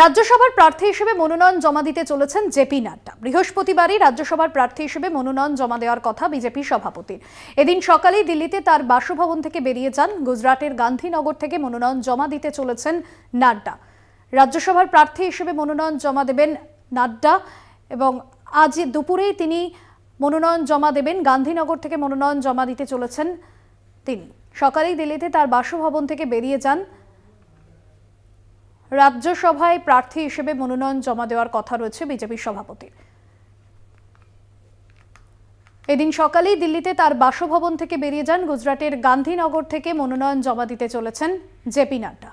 রাজ্যসভার প্রার্থী হিসেবে মনোনয়ন জমা দিতে চলেছেন জেপি নাড্ডা বৃহস্পতিবারই রাজ্যসভার প্রার্থী হিসেবে মনোনয়ন জমা দেওয়ার কথা বিজেপি সভাপতির এদিন সকালেই দিল্লিতে তার বাসভবন থেকে বেরিয়ে যান গুজরাটের গান্ধীনগর থেকে মনোনয়ন জমা দিতে চলেছেন নাড্ডা রাজ্যসভার প্রার্থী হিসেবে মনোনয়ন জমা দেবেন নাড্ডা এবং আজ দুপুরেই তিনি মনোনয়ন জমা দেবেন গান্ধীনগর থেকে মনোনয়ন জমা দিতে চলেছেন তিনি সকালেই দিল্লিতে তার বাসভবন থেকে বেরিয়ে যান রাজ্যসভায় প্রার্থী হিসেবে মনোনয়ন জমা দেওয়ার কথা রয়েছে বিজেপির সভাপতির এদিন সকালেই দিল্লিতে তার বাসভবন থেকে বেরিয়ে যান গুজরাটের গান্ধীনগর থেকে মনোনয়ন জমা দিতে চলেছেন জেপি নাড্ডা